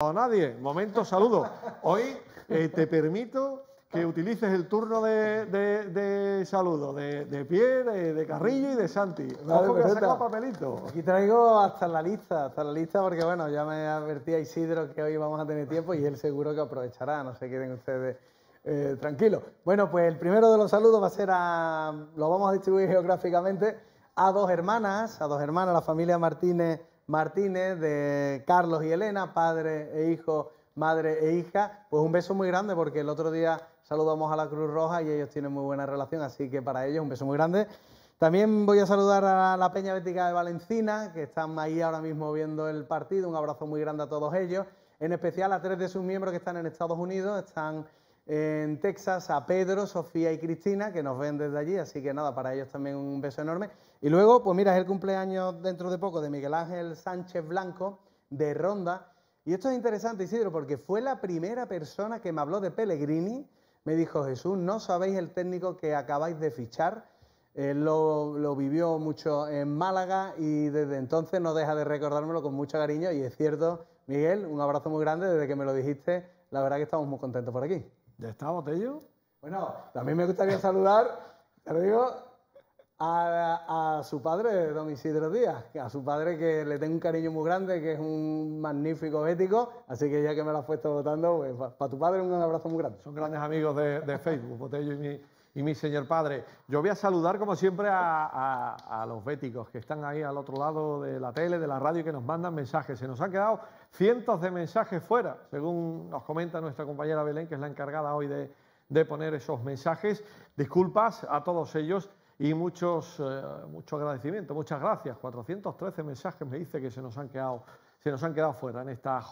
a nadie. Momento, saludo. Hoy eh, te permito que utilices el turno de, saludo de, Pierre, de, Carrillo y de Santi. papelito. Aquí traigo hasta la lista, hasta la lista, porque bueno, ya me advertía Isidro que hoy vamos a tener tiempo y él seguro que aprovechará, no se queden ustedes eh, tranquilos. Bueno, pues el primero de los saludos va a ser a, lo vamos a distribuir geográficamente, a dos hermanas, a dos hermanas, la familia Martínez Martínez, de Carlos y Elena, padre e hijo, madre e hija. Pues un beso muy grande porque el otro día saludamos a la Cruz Roja y ellos tienen muy buena relación, así que para ellos un beso muy grande. También voy a saludar a la Peña Bética de Valencina, que están ahí ahora mismo viendo el partido. Un abrazo muy grande a todos ellos. En especial a tres de sus miembros que están en Estados Unidos. Están en Texas, a Pedro, Sofía y Cristina, que nos ven desde allí, así que nada, para ellos también un beso enorme. Y luego, pues mira, es el cumpleaños dentro de poco de Miguel Ángel Sánchez Blanco, de Ronda. Y esto es interesante, Isidro, porque fue la primera persona que me habló de Pellegrini. Me dijo, Jesús, no sabéis el técnico que acabáis de fichar. Él eh, lo, lo, vivió mucho en Málaga y desde entonces no deja de recordármelo con mucho cariño. Y es cierto, Miguel, un abrazo muy grande desde que me lo dijiste. La verdad que estamos muy contentos por aquí. ¿Ya está, Botello? Bueno, también me gustaría saludar, te lo digo, a, su padre, don Isidro Díaz, a su padre que le tengo un cariño muy grande, que es un magnífico ético, así que ya que me lo has puesto votando, pues, para tu padre un abrazo muy grande. Son grandes amigos de, de Facebook, Botello y mi y mi señor padre. Yo voy a saludar, como siempre, a, los béticos que están ahí al otro lado de la tele, de la radio, que nos mandan mensajes. Se nos han quedado cientos de mensajes fuera, según nos comenta nuestra compañera Belén, que es la encargada hoy de, poner esos mensajes. Disculpas a todos ellos y muchos, eh, mucho agradecimiento. Muchas gracias. 413 mensajes me dice que se nos han quedado, se nos han quedado fuera en esta jornada.